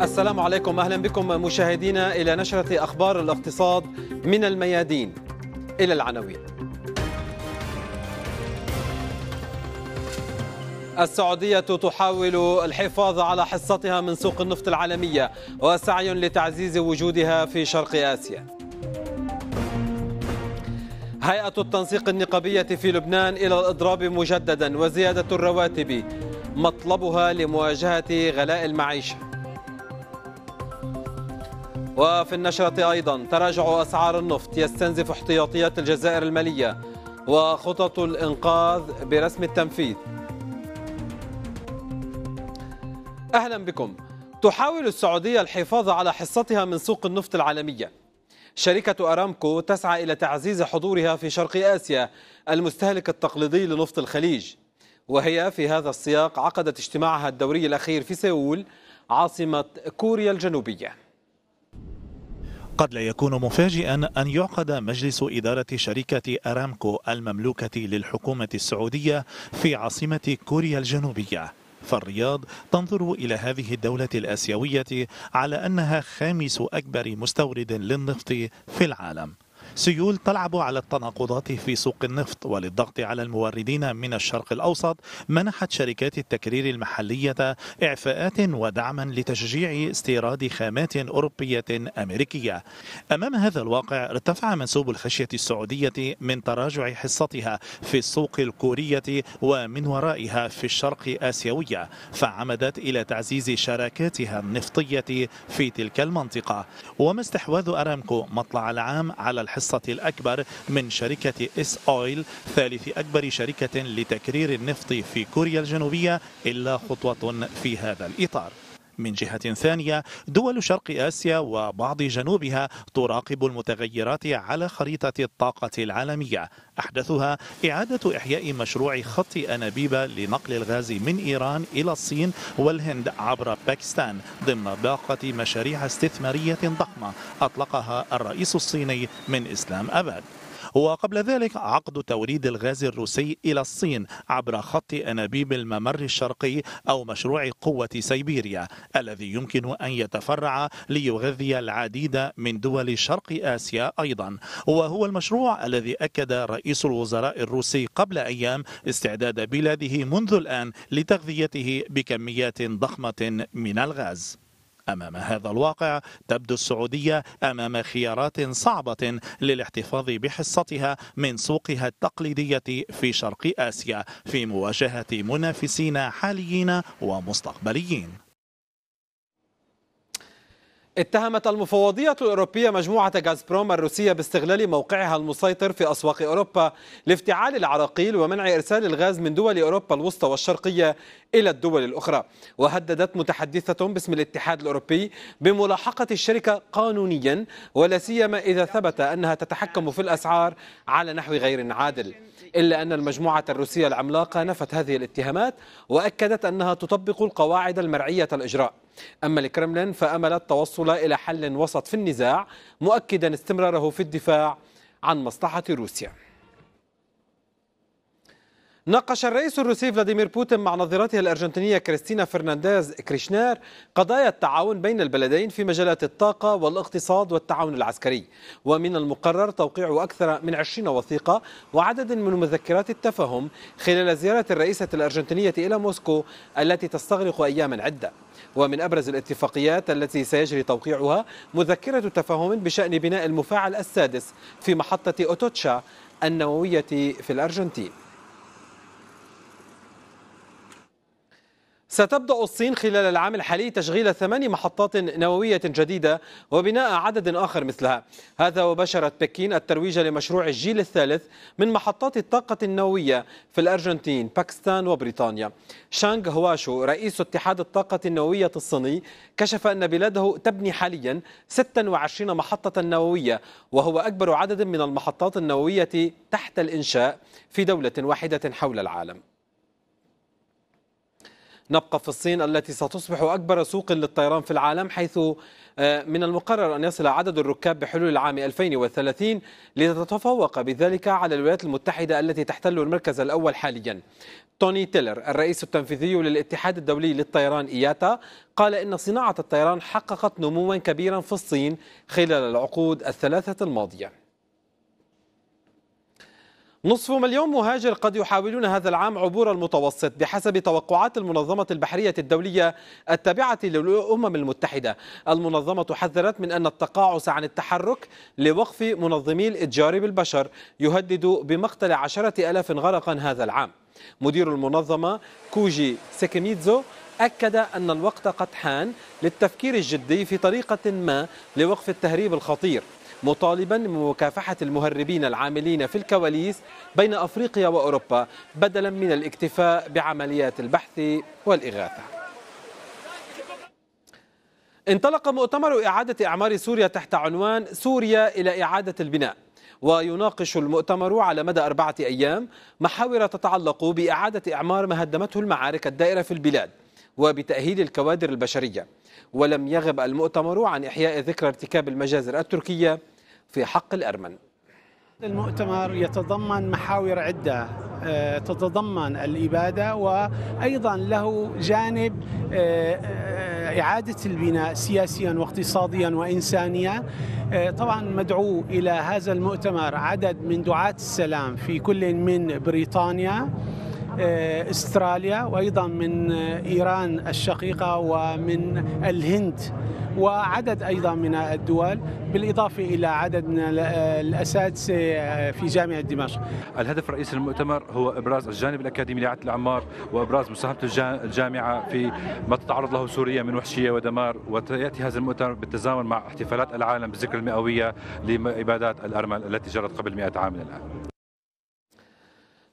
السلام عليكم أهلا بكم مشاهدينا إلى نشرة أخبار الاقتصاد من الميادين إلى العناوين السعودية تحاول الحفاظ على حصتها من سوق النفط العالمية وسعي لتعزيز وجودها في شرق آسيا هيئة التنسيق النقابية في لبنان إلى الإضراب مجددا وزيادة الرواتب مطلبها لمواجهة غلاء المعيشه وفي النشرة أيضا تراجع أسعار النفط يستنزف احتياطيات الجزائر المالية وخطط الإنقاذ برسم التنفيذ أهلا بكم تحاول السعودية الحفاظ على حصتها من سوق النفط العالمية شركة أرامكو تسعى إلى تعزيز حضورها في شرق آسيا المستهلك التقليدي لنفط الخليج وهي في هذا السياق عقدت اجتماعها الدوري الأخير في سيول عاصمة كوريا الجنوبية قد لا يكون مفاجئا أن يعقد مجلس إدارة شركة أرامكو المملوكة للحكومة السعودية في عاصمة كوريا الجنوبية فالرياض تنظر إلى هذه الدولة الآسيوية على أنها خامس أكبر مستورد للنفط في العالم سيول تلعب على التناقضات في سوق النفط وللضغط على الموردين من الشرق الأوسط منحت شركات التكرير المحلية إعفاءات ودعما لتشجيع استيراد خامات أوروبية أمريكية أمام هذا الواقع ارتفع منسوب الخشية السعودية من تراجع حصتها في السوق الكورية ومن ورائها في الشرق آسيوية فعمدت إلى تعزيز شراكاتها النفطية في تلك المنطقة وما استحواذ أرامكو مطلع العام على الحصة الحصة الأكبر من شركة إس أويل ثالث أكبر شركة لتكرير النفط في كوريا الجنوبية إلا خطوة في هذا الإطار من جهة ثانية دول شرق آسيا وبعض جنوبها تراقب المتغيرات على خريطة الطاقة العالمية أحدثها إعادة إحياء مشروع خط أنابيب لنقل الغاز من إيران إلى الصين والهند عبر باكستان ضمن باقة مشاريع استثمارية ضخمة أطلقها الرئيس الصيني من إسلام أباد وقبل ذلك عقد توريد الغاز الروسي إلى الصين عبر خط أنابيب الممر الشرقي أو مشروع قوة سيبيريا الذي يمكن أن يتفرع ليغذي العديد من دول شرق آسيا أيضا وهو المشروع الذي أكد رئيس الوزراء الروسي قبل أيام استعداد بلاده منذ الآن لتغذيته بكميات ضخمة من الغاز أمام هذا الواقع تبدو السعودية أمام خيارات صعبة للاحتفاظ بحصتها من سوقها التقليدية في شرق آسيا في مواجهة منافسين حاليين ومستقبليين اتهمت المفوضية الأوروبية مجموعة غازبروم الروسية باستغلال موقعها المسيطر في أسواق أوروبا لافتعال العراقيل ومنع إرسال الغاز من دول أوروبا الوسطى والشرقية إلى الدول الأخرى وهددت متحدثة باسم الاتحاد الأوروبي بملاحقة الشركة قانونيا ولا سيما إذا ثبت أنها تتحكم في الأسعار على نحو غير عادل إلا أن المجموعة الروسية العملاقة نفت هذه الاتهامات وأكدت أنها تطبق القواعد المرعية الإجراء أما الكرملين فأمل التوصل إلى حل وسط في النزاع مؤكدا استمراره في الدفاع عن مصلحة روسيا ناقش الرئيس الروسي فلاديمير بوتين مع نظيرته الأرجنتينية كريستينا فرنانديز كريشنار قضايا التعاون بين البلدين في مجالات الطاقة والاقتصاد والتعاون العسكري ومن المقرر توقيع أكثر من 20 وثيقة وعدد من مذكرات التفاهم خلال زيارة الرئيسة الأرجنتينية إلى موسكو التي تستغرق أياما عدة ومن أبرز الاتفاقيات التي سيجري توقيعها مذكرة تفاهم بشأن بناء المفاعل السادس في محطة أوتوتشا النووية في الأرجنتين ستبدأ الصين خلال العام الحالي تشغيل ثمان محطات نووية جديدة وبناء عدد آخر مثلها هذا وبشرت بكين الترويج لمشروع الجيل الثالث من محطات الطاقة النووية في الأرجنتين باكستان وبريطانيا شانغ هواشو رئيس اتحاد الطاقة النووية الصيني كشف أن بلاده تبني حاليا 26 محطة نووية وهو أكبر عدد من المحطات النووية تحت الإنشاء في دولة واحدة حول العالم نبقى في الصين التي ستصبح أكبر سوق للطيران في العالم حيث آه، من المقرر أن يصل عدد الركاب بحلول العام 2030 لتتفوق بذلك على الولايات المتحدة التي تحتل المركز الأول حاليا توني تيلر الرئيس التنفيذي للاتحاد الدولي للطيران إياتا قال إن صناعة الطيران حققت نموا كبيرا في الصين خلال العقود الثلاثة الماضية نصف مليون مهاجر قد يحاولون هذا العام عبور المتوسط بحسب توقعات المنظمة البحرية الدولية التابعة للأمم المتحدة المنظمة حذرت من أن التقاعس عن التحرك لوقف منظمي الإتجار بالبشر يهدد بمقتل عشرة ألاف غرقا هذا العام مدير المنظمة كوجي سيكيميتزو أكد أن الوقت قد حان للتفكير الجدي في طريقة ما لوقف التهريب الخطير مطالبا بمكافحة المهربين العاملين في الكواليس بين أفريقيا وأوروبا بدلا من الاكتفاء بعمليات البحث والإغاثة انطلق مؤتمر إعادة إعمار سوريا تحت عنوان سوريا إلى إعادة البناء ويناقش المؤتمر على مدى أربعة أيام محاور تتعلق بإعادة إعمار ما هدمته المعارك الدائرة في البلاد وبتأهيل الكوادر البشرية ولم يغب المؤتمر عن إحياء ذكرى ارتكاب المجازر التركية في حق الأرمن المؤتمر يتضمن محاور عدة آه، تتضمن الإبادة وأيضا له جانب آه، آه، إعادة البناء سياسيا واقتصاديا وإنسانيا طبعا مدعو إلى هذا المؤتمر عدد من دعاة السلام في كل من بريطانيا آه، استراليا وايضا من آه، ايران الشقيقه ومن الهند وعدد ايضا من الدول بالاضافه الى عدد من آه، الاساتذه في جامعه دمشق. الهدف الرئيسي للمؤتمر هو ابراز الجانب الاكاديمي لعدة الاعمار وابراز مساهمه الجامعه في ما تتعرض له سوريا من وحشيه ودمار وياتي هذا المؤتمر بالتزامن مع احتفالات العالم بالذكرى المئويه لابادات الارمل التي جرت قبل 100 عام من الان.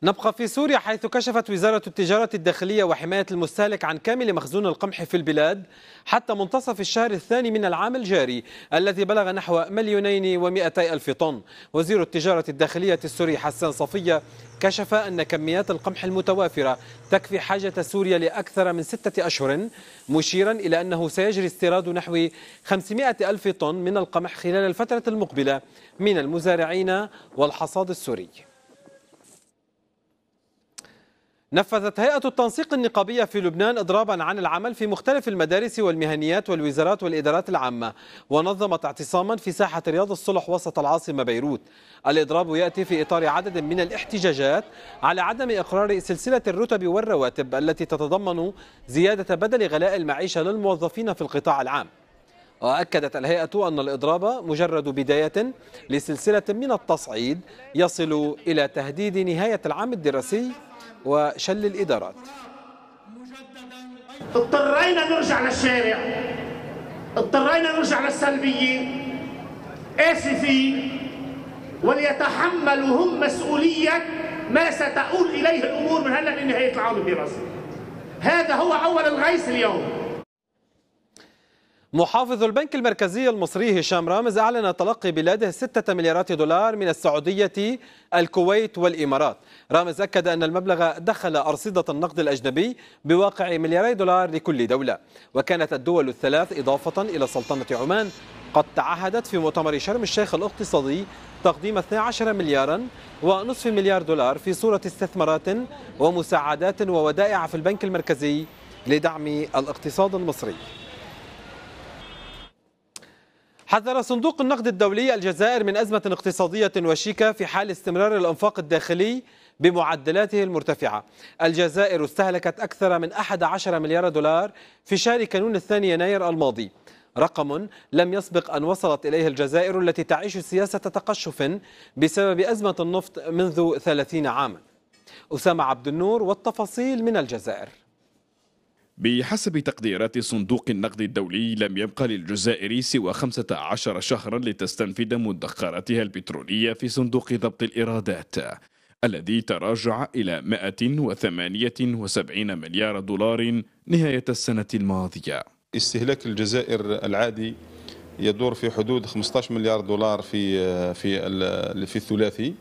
نبقى في سوريا حيث كشفت وزارة التجارة الداخلية وحماية المستهلك عن كامل مخزون القمح في البلاد حتى منتصف الشهر الثاني من العام الجاري الذي بلغ نحو مليونين ومئتي ألف طن وزير التجارة الداخلية السوري حسان صفية كشف أن كميات القمح المتوافرة تكفي حاجة سوريا لأكثر من ستة أشهر مشيرا إلى أنه سيجري استيراد نحو 500 ألف طن من القمح خلال الفترة المقبلة من المزارعين والحصاد السوري نفذت هيئة التنسيق النقابية في لبنان إضرابا عن العمل في مختلف المدارس والمهنيات والوزارات والإدارات العامة ونظمت اعتصاما في ساحة رياض الصلح وسط العاصمة بيروت الإضراب يأتي في إطار عدد من الاحتجاجات على عدم إقرار سلسلة الرتب والرواتب التي تتضمن زيادة بدل غلاء المعيشة للموظفين في القطاع العام وأكدت الهيئة أن الإضراب مجرد بداية لسلسلة من التصعيد يصل إلى تهديد نهاية العام الدراسي وشل الإدارات اضطرينا نرجع للشارع اضطرينا نرجع للسلبيين آسفين وليتحملوا هم مسؤولية ما ستؤول إليه الأمور من هلا لنهاية العام الدراسي هذا هو أول الغيث اليوم محافظ البنك المركزي المصري هشام رامز أعلن تلقي بلاده 6 مليارات دولار من السعودية الكويت والإمارات رامز أكد أن المبلغ دخل أرصدة النقد الأجنبي بواقع ملياري دولار لكل دولة وكانت الدول الثلاث إضافة إلى سلطنة عمان قد تعهدت في مؤتمر شرم الشيخ الاقتصادي تقديم 12 مليارا ونصف مليار دولار في صورة استثمارات ومساعدات وودائع في البنك المركزي لدعم الاقتصاد المصري حذر صندوق النقد الدولي الجزائر من أزمة اقتصادية وشيكة في حال استمرار الأنفاق الداخلي بمعدلاته المرتفعة الجزائر استهلكت أكثر من 11 مليار دولار في شهر كانون الثاني يناير الماضي رقم لم يسبق أن وصلت إليه الجزائر التي تعيش سياسة تقشف بسبب أزمة النفط منذ 30 عاما أسامة عبد النور والتفاصيل من الجزائر بحسب تقديرات صندوق النقد الدولي لم يبقى للجزائر سوى 15 شهرا لتستنفد مدخراتها البترولية في صندوق ضبط الإيرادات الذي تراجع إلى 178 مليار دولار نهاية السنة الماضية استهلاك الجزائر العادي يدور في حدود 15 مليار دولار في في في الثلاثي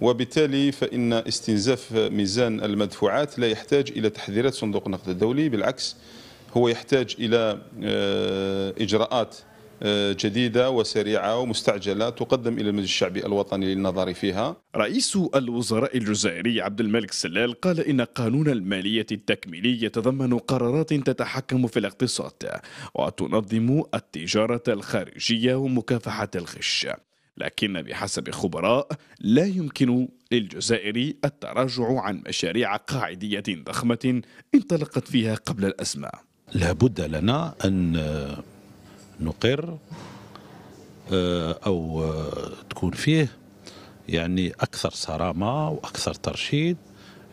وبالتالي فإن استنزاف ميزان المدفوعات لا يحتاج إلى تحذيرات صندوق النقد الدولي بالعكس هو يحتاج إلى آه، إجراءات آه، جديدة وسريعة ومستعجلة تقدم إلى المجلس الشعبي الوطني للنظر فيها رئيس الوزراء الجزائري عبد الملك سلال قال إن قانون المالية التكميلي يتضمن قرارات تتحكم في الاقتصاد وتنظم التجارة الخارجية ومكافحة الغش لكن بحسب خبراء لا يمكن للجزائر التراجع عن مشاريع قاعدية ضخمة انطلقت فيها قبل الأزمة لا بد لنا أن نقر آه، أو آه، تكون فيه يعني أكثر صرامة وأكثر ترشيد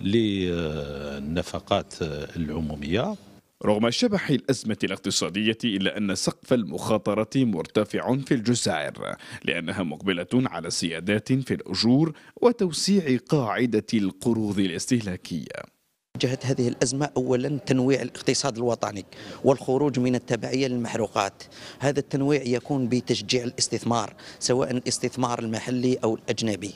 للنفقات العمومية رغم شبح الأزمة الاقتصادية إلا أن سقف المخاطرة مرتفع في الجزائر لأنها مقبلة على سيادات في الأجور وتوسيع قاعدة القروض الاستهلاكية جهة هذه الأزمة أولا تنويع الاقتصاد الوطني والخروج من التبعية للمحروقات هذا التنويع يكون بتشجيع الاستثمار سواء الاستثمار المحلي أو الأجنبي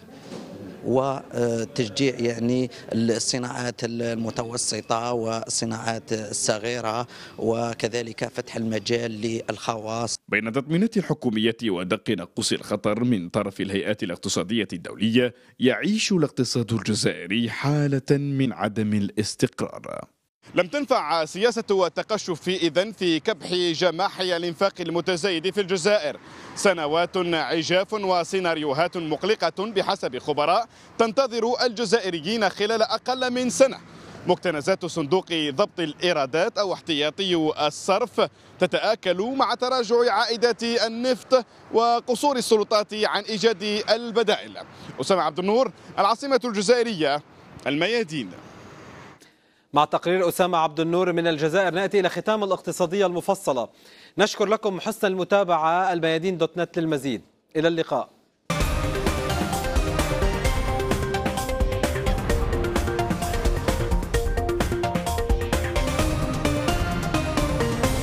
وتشجيع يعني الصناعات المتوسطة والصناعات الصغيرة وكذلك فتح المجال للخواص بين التطمينات الحكومية ودق نقص الخطر من طرف الهيئات الاقتصادية الدولية يعيش الاقتصاد الجزائري حالة من عدم الاستقرار لم تنفع سياسة التقشف إذا في كبح جماحي الإنفاق المتزايد في الجزائر سنوات عجاف وسيناريوهات مقلقة بحسب خبراء تنتظر الجزائريين خلال أقل من سنة مكتنزات صندوق ضبط الإيرادات أو احتياطي الصرف تتآكل مع تراجع عائدات النفط وقصور السلطات عن إيجاد البدائل أسامة عبد النور العاصمة الجزائرية الميادين مع تقرير أسامة عبد النور من الجزائر نأتي إلى ختام الاقتصادية المفصلة نشكر لكم حسن المتابعة الميادين دوت نت للمزيد إلى اللقاء